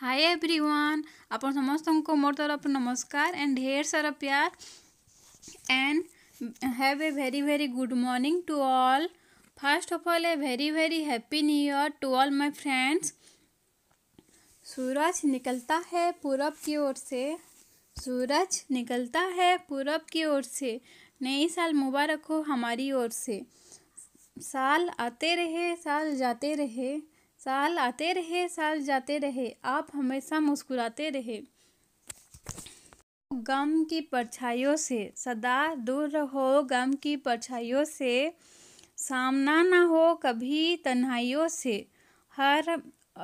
hi everyone समस्त को मोर तरफ नमस्कार एंड ढेर सारा प्यार and have a very very good morning to all first of all a very very happy new year to all my friends सूरज निकलता है पूरब की ओर से सूरज निकलता है पूरब की ओर से नए साल मुबारक हो हमारी ओर से साल आते रहे साल जाते रहे साल आते रहे साल जाते रहे आप हमेशा मुस्कुराते रहे गम की परछाइयों से सदा दूर रहो गम की परछाइयों से सामना ना हो कभी तन्हाइयों से हर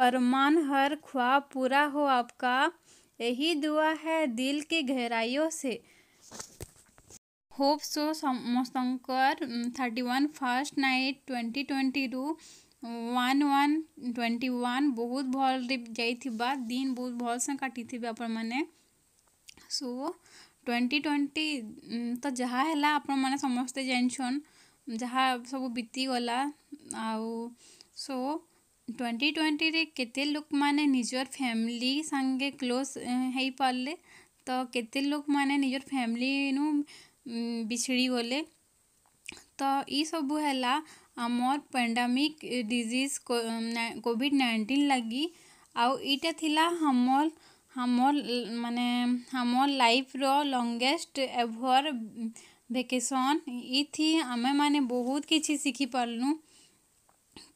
अरमान हर ख्वाब पूरा हो आपका यही दुआ है दिल की गहराइयों से होप सो मस्तंकर thirty one first night twenty twenty to one one twenty one बहुत भल जा दिन बहुत भल से काटी आपण मैंने सो ट्वेंटी ट्वेंटी तो जहाँ है आपण मैंने समस्ते जान जहाँ सब बीतीगला आउ सो ट्वेंटी ट्वेंटी रे के लोक मैंने निजर फैमिली सागे क्लोज हो पारे तो के लोक मैंने निजर फैमिली नु बिछड़ी गले तो यू है आमर पेंडामिक डिजीज कोविड नाइंटीन लगी आईटा थी हम हम मान हम लाइफ रो लॉन्गेस्ट एवर वेकेशन इथी आमे माने बहुत किसी सीखी पार्लु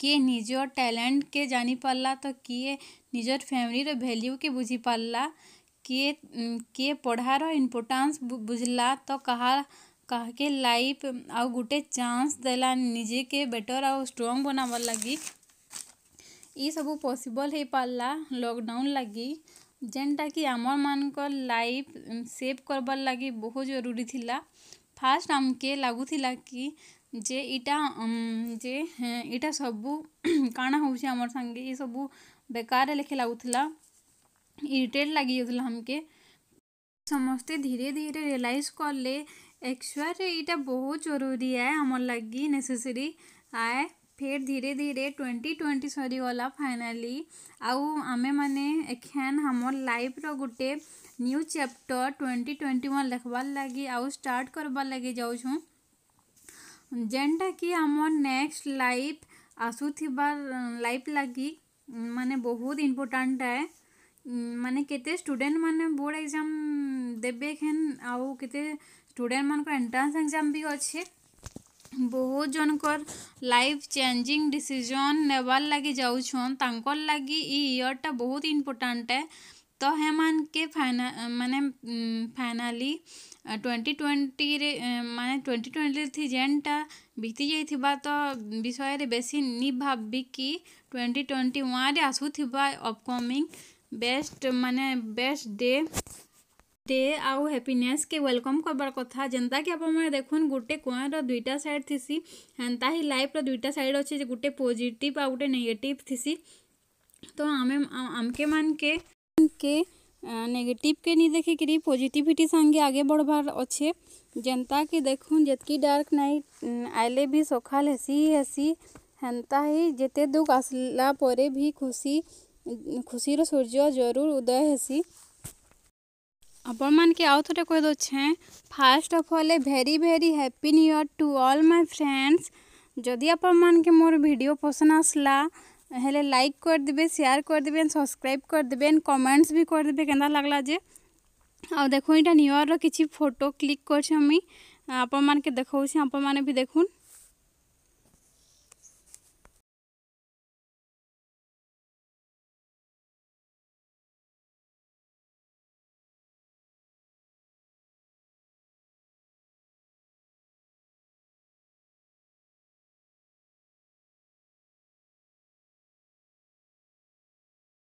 किए निज टैलेंट के जानी पार्ला तो किए निजर फैमिली रो वैल्यू के बुझी पार्ला किए किए पढ़ार इम्पोर्टा बुझला तो कहा कहके लाइफ आ गोटे चांस देला निजे के बेटर आ स्ट्रंग बनाबार लगी ये सब पसिबल हो पार्ला लकडाउन लगी जेनटा कि आम मानक लाइफ सेव करबार लगी बहुत जरूरी थिला फास्ट आमके लगुला कि जे इटा जे हाँ, इटा सब कण होमर सागे ये सब बेकार लेखे लगुला इरीटेड लगे हमके समस्ते धीरे धीरे रियलाइज कले एक्चुअल यहाँ बहुत जरूरी है हमर लगी नेसेसरी आए फिर धीरे धीरे ट्वेंटी ट्वेंटी सरीगला फाइनाली आउ आम मैंने एखान हमर लाइफ रोटे new chapter twenty twenty one लिखबार लगी आउ स्टार्ट करबार लगे जाऊ जेनटा कि आम नेक्स्ट लाइफ आसूबार लाइफ लगी माने बहुत इम्पोर्टाट है माने के स्टूडेंट मैंने बोर्ड एग्जाम देबे खेन आउ केते স্টুডেন্ট মানকর এন্ট্রান্স এক্সাম বি অছে ବହୁତ ଜଣଙ୍କର ଲାଇଫ୍ ଚେଞ୍ଜିଂ ଡିସିଜନ୍ ନେବାର୍ ଲାଗି ଯାଉଛନ୍ ତାଙ୍କର୍ ଲାଗି ଇ ଇୟର୍ଟା ବହୁତ ଇମ୍ପୋର୍ଟାଣ୍ଟ ଏ ତ ହେମାନକେ ଫାଇନା ମାନେ ଫାଇନାଲି ଟ୍ୱେଣ୍ଟି ଟ୍ୱେଣ୍ଟିରେ ମାନେ ଟ୍ୱେଣ୍ଟି ଟ୍ୱେଣ୍ଟିଥି ଯେନ୍ଟା ବିତି ଯାଇଥିବା ତ ବିଷୟରେ ବେଶୀ ନି ଭାବିକି ଟ୍ୱେଣ୍ଟି ଟ୍ୱେଣ୍ଟି ୱାନ୍ରେ ଆସୁଥିବା ଅପକମିଂ ବେଷ୍ଟ ମାନେ ବେଷ୍ଟ ଡେ डे आउ हैप्पीनेस के वेलकम करवार कथा जेनता कि आपने देखुन गोटे कुआर दुईटा साइड थीसी एंता ही लाइफ रुईटा साइड अच्छे गोटे पजिट आ गोटे नेगेटिव थीसी तो आम आमके मान के, के नेगेटिव के नहीं देखे कि पॉजिटिविटी संगे आगे बढ़वार अच्छे जेनता कि देखुन जितकी डार्क नाइट आइले भी सकाल हसी हसी हंता ही जिते दुख आसला भी खुशी खुशी सूर्य जरूर उदय हसी ଆପଣମାନକେ ଆଉ ଥରେ କହିଦେଉଛେଁ first of all a very very happy new year to all my friends ଯଦି ଆପଣମାନକେ ମୋର ଭିଡ଼ିଓ ପସନ୍ଦ ଆସଲା ହେଲେ ଲାଇକ୍ କରିଦେବେ ସେୟାର୍ କରିଦେବେ ସବସ୍କ୍ରାଇବ୍ କରିଦେବେ ଏଣ୍ଡ କମେଣ୍ଟସ୍ ବି କରିଦେବେ କେନ୍ତା ଲାଗ୍ଲା ଯେ ଆଉ ଦେଖୁନ୍ ଇଟା ନ୍ୟୁ ଇୟର୍ର କିଛି ଫଟୋ କ୍ଲିକ୍ କରିଛେଁ ମୁଇଁ ଆପଣମାନକେ ଦେଖଉଛେଁ ଆପଣମାନେ ବି ଦେଖୁନ୍